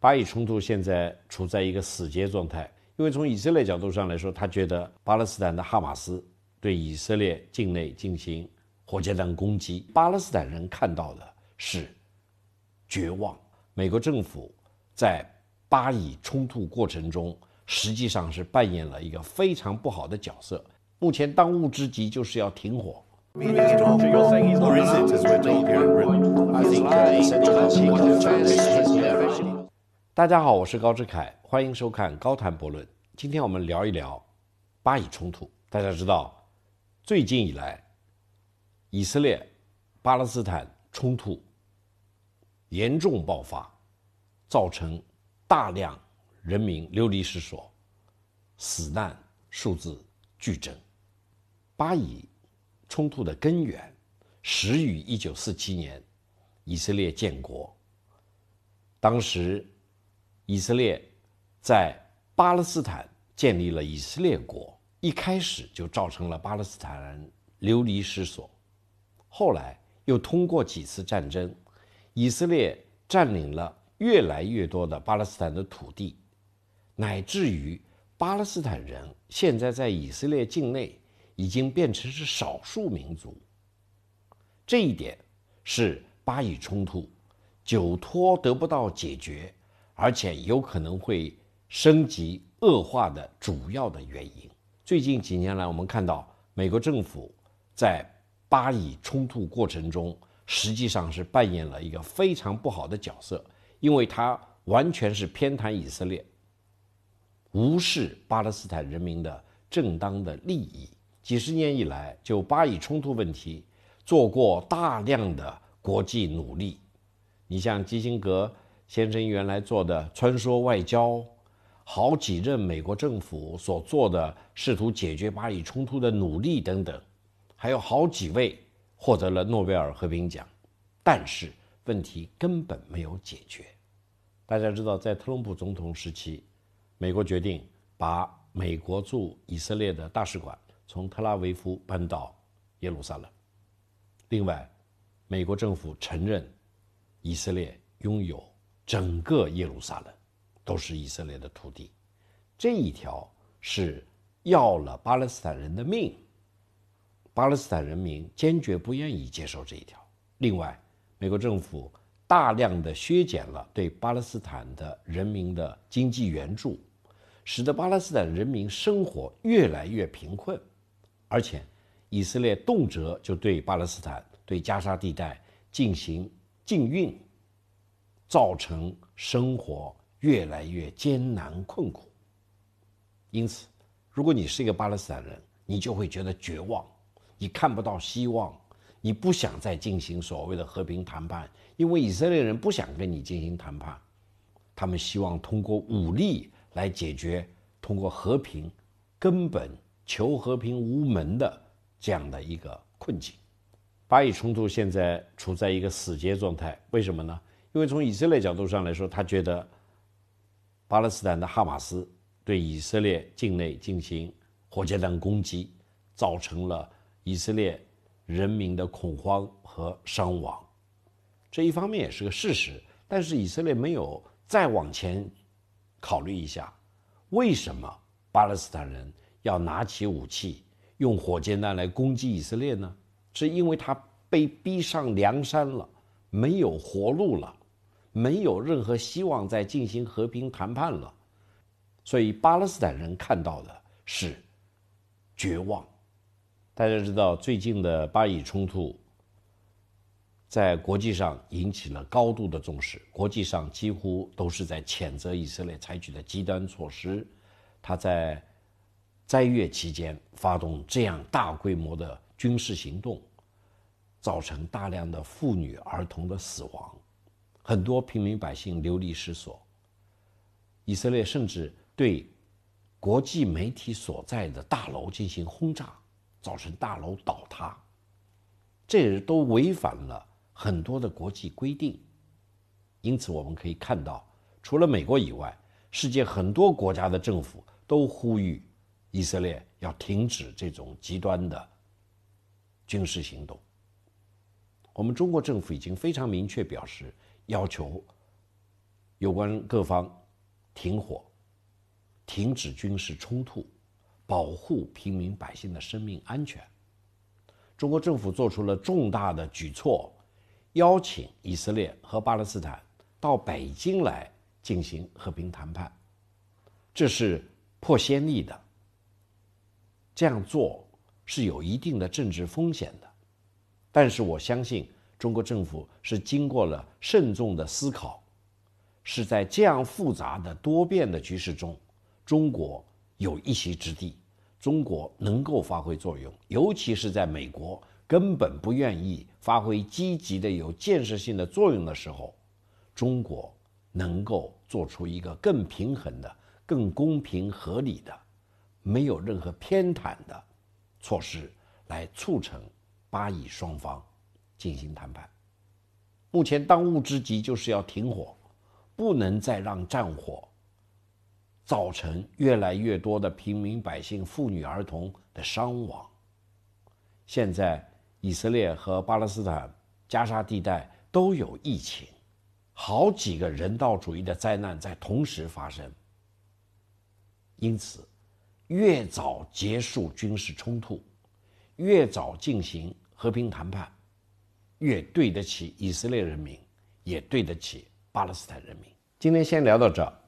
巴以冲突现在处在一个死结状态，因为从以色列角度上来说，他觉得巴勒斯坦的哈马斯对以色列境内进行火箭弹攻击；巴勒斯坦人看到的是绝望。美国政府在巴以冲突过程中实际上是扮演了一个非常不好的角色。目前当务之急就是要停火。大家好，我是高志凯，欢迎收看《高谈博论》。今天我们聊一聊巴以冲突。大家知道，最近以来，以色列巴勒斯坦冲突严重爆发，造成大量人民流离失所，死难数字剧增。巴以冲突的根源始于一九四七年以色列建国，当时。以色列在巴勒斯坦建立了以色列国，一开始就造成了巴勒斯坦人流离失所。后来又通过几次战争，以色列占领了越来越多的巴勒斯坦的土地，乃至于巴勒斯坦人现在在以色列境内已经变成是少数民族。这一点是巴以冲突久拖得不到解决。而且有可能会升级恶化的主要的原因。最近几年来，我们看到美国政府在巴以冲突过程中，实际上是扮演了一个非常不好的角色，因为他完全是偏袒以色列，无视巴勒斯坦人民的正当的利益。几十年以来，就巴以冲突问题做过大量的国际努力，你像基辛格。先生原来做的穿梭外交，好几任美国政府所做的试图解决巴以冲突的努力等等，还有好几位获得了诺贝尔和平奖，但是问题根本没有解决。大家知道，在特朗普总统时期，美国决定把美国驻以色列的大使馆从特拉维夫搬到耶路撒冷。另外，美国政府承认以色列拥有。整个耶路撒冷都是以色列的土地，这一条是要了巴勒斯坦人的命。巴勒斯坦人民坚决不愿意接受这一条。另外，美国政府大量的削减了对巴勒斯坦的人民的经济援助，使得巴勒斯坦人民生活越来越贫困，而且以色列动辄就对巴勒斯坦、对加沙地带进行禁运。造成生活越来越艰难困苦，因此，如果你是一个巴勒斯坦人，你就会觉得绝望，你看不到希望，你不想再进行所谓的和平谈判，因为以色列人不想跟你进行谈判，他们希望通过武力来解决，通过和平根本求和平无门的这样的一个困境。巴以冲突现在处在一个死结状态，为什么呢？因为从以色列角度上来说，他觉得巴勒斯坦的哈马斯对以色列境内进行火箭弹攻击，造成了以色列人民的恐慌和伤亡，这一方面也是个事实。但是以色列没有再往前考虑一下，为什么巴勒斯坦人要拿起武器用火箭弹来攻击以色列呢？是因为他被逼上梁山了，没有活路了。没有任何希望再进行和平谈判了，所以巴勒斯坦人看到的是绝望。大家知道，最近的巴以冲突在国际上引起了高度的重视，国际上几乎都是在谴责以色列采取的极端措施。他在斋月期间发动这样大规模的军事行动，造成大量的妇女、儿童的死亡。很多平民百姓流离失所，以色列甚至对国际媒体所在的大楼进行轰炸，造成大楼倒塌，这都违反了很多的国际规定。因此，我们可以看到，除了美国以外，世界很多国家的政府都呼吁以色列要停止这种极端的军事行动。我们中国政府已经非常明确表示。要求有关各方停火、停止军事冲突、保护平民百姓的生命安全。中国政府做出了重大的举措，邀请以色列和巴勒斯坦到北京来进行和平谈判，这是破先例的。这样做是有一定的政治风险的，但是我相信。中国政府是经过了慎重的思考，是在这样复杂的、多变的局势中，中国有一席之地，中国能够发挥作用，尤其是在美国根本不愿意发挥积极的、有建设性的作用的时候，中国能够做出一个更平衡的、更公平合理的、没有任何偏袒的措施，来促成巴以双方。进行谈判。目前当务之急就是要停火，不能再让战火造成越来越多的平民百姓、妇女、儿童的伤亡。现在以色列和巴勒斯坦加沙地带都有疫情，好几个人道主义的灾难在同时发生。因此，越早结束军事冲突，越早进行和平谈判。越对得起以色列人民，也对得起巴勒斯坦人民。今天先聊到这。儿。